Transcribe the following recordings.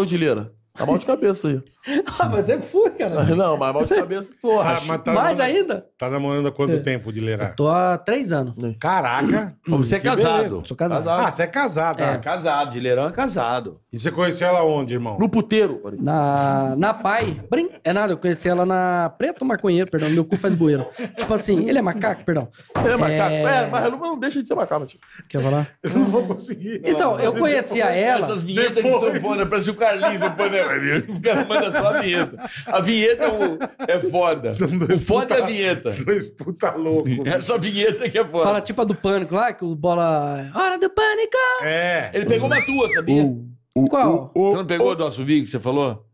Odilera? Tá mal de cabeça aí. ah, mas que fui, cara. Não, mas mal de cabeça, porra. Ah, mas tá Mais ainda? Tá namorando há quanto é. tempo de Tô há três anos. É. Caraca! Você é casado. Sou casado. Ah, você é casado? É. Ah. Casado, de é casado. E você conheceu ela onde, irmão? No puteiro. Na, na pai. Brin... É nada, eu conheci ela na. Preto maconheiro, perdão. Meu cu faz bueiro. tipo assim, ele é macaco, perdão. Ele É, macaco. É, é mas não, não deixa de ser macaco, tio. Quer falar? Eu não vou conseguir. Então, eu conhecia ela. Essas vinhetas de sanfona, parece o Carlinhos depois, né? meu O cara manda só a vinheta. A vinheta é, o, é foda. o foda puta, é a vinheta. Dois puta louco. É só a vinheta que é foda. Fala tipo a do pânico lá, que o bola. Hora do pânico! É. Ele pegou uma tua, sabia? Uh, uh, Qual? Uh, você não pegou do assovio que você falou?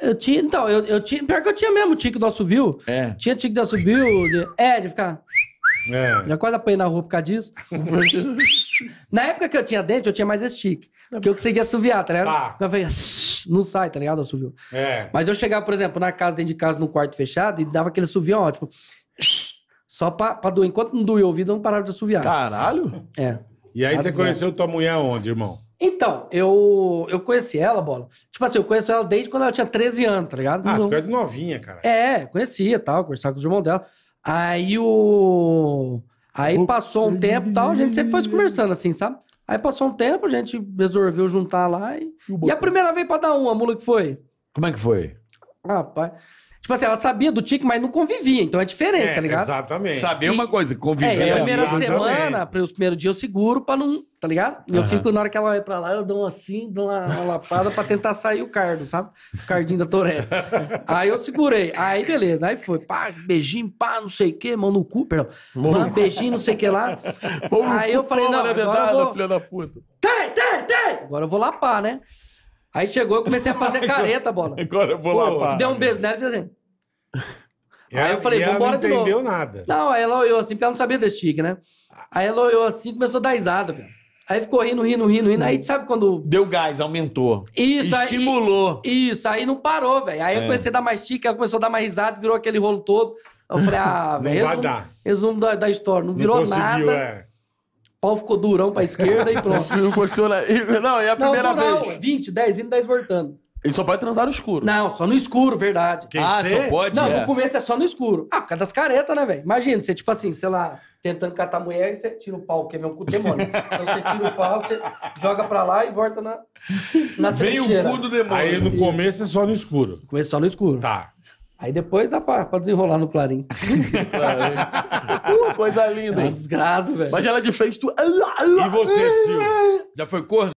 Eu tinha, então, eu, eu tinha. Pior que eu tinha mesmo o tique do assovio. É. Tinha tique do assovio. De, é, de ficar. É. quase apanhei na rua por causa disso. na época que eu tinha dente, eu tinha mais estique Porque eu conseguia assoviar, tá ligado? Tá. Então eu falei, não sai, tá ligado? Assoviou. É. Mas eu chegava, por exemplo, na casa, dentro de casa, no quarto fechado, e dava aquele assovião, ó, tipo... Só pra, pra doer. Enquanto não doía o ouvido, eu não parava de assoviar. Caralho? É. E aí você conheceu tua mulher onde, irmão? Então, eu, eu conheci ela, Bola. Tipo assim, eu conheço ela desde quando ela tinha 13 anos, tá ligado? Ah, você conhece novinha, cara. É, conhecia tal, conversava com os irmãos dela. Aí o. Aí passou um tempo e tal, a gente sempre foi se conversando assim, sabe? Aí passou um tempo, a gente resolveu juntar lá e. E, a primeira vez pra dar uma, a mula que foi? Como é que foi? Rapaz. Tipo assim, ela sabia do tique, mas não convivia, então é diferente, é, tá ligado? Exatamente. Saber uma coisa, conviver. É, é, a primeira exatamente. semana, para os primeiros dias eu seguro pra não. Tá ligado? E eu fico, na hora que ela vai pra lá, eu dou assim, dou uma, uma lapada pra tentar sair o cardo, sabe? O cardinho da Toré. aí eu segurei. Aí beleza, aí foi, pá, beijinho, pá, não sei o que, mão no cu, perdão. Mano, mano. beijinho, não sei o que lá. aí eu falei, não, agora dedada, eu vou... filha da puta. Tem, tem, tem! Agora eu vou lapar, né? Aí chegou, eu comecei a fazer careta, bola. Agora eu vou lá, pá. Deu um beijo nela e fez assim. aí eu falei, vamos embora de novo. não entendeu nada. Não, aí ela olhou assim, porque ela não sabia desse tique, né? Aí ela olhou assim começou a dar risada, velho. Aí ficou rindo, rindo, rindo, rindo. Aí sabe quando. Deu gás, aumentou. Isso, aí- Estimulou. Isso, aí não parou, velho. Aí eu é. comecei a dar mais tique, ela começou a dar mais risada, virou aquele rolo todo. Eu falei, ah, velho. resumo- Resumo da, da história. Não virou nada. é pau ficou durão pra esquerda e pronto. não aconteceu Não, é a primeira não, vez. 20, é 10 indo, 10 voltando. Ele só pode transar no escuro. Não, só no escuro, verdade. Quem ah, ser? só pode? Não, é. no começo é só no escuro. Ah, por causa das caretas, né, velho? Imagina, você, tipo assim, sei lá, tentando catar a mulher e você tira o pau, porque é um cu demônio. então você tira o pau, você joga pra lá e volta na, na Vem o cu do demônio. Aí no começo é só no escuro. No começo é só no escuro. Tá. Aí depois dá pra, pra desenrolar no Clarim. uh, coisa linda, é hein? desgraça, velho. Mas ela é de frente, tu. E você, Silvio? Já foi corno?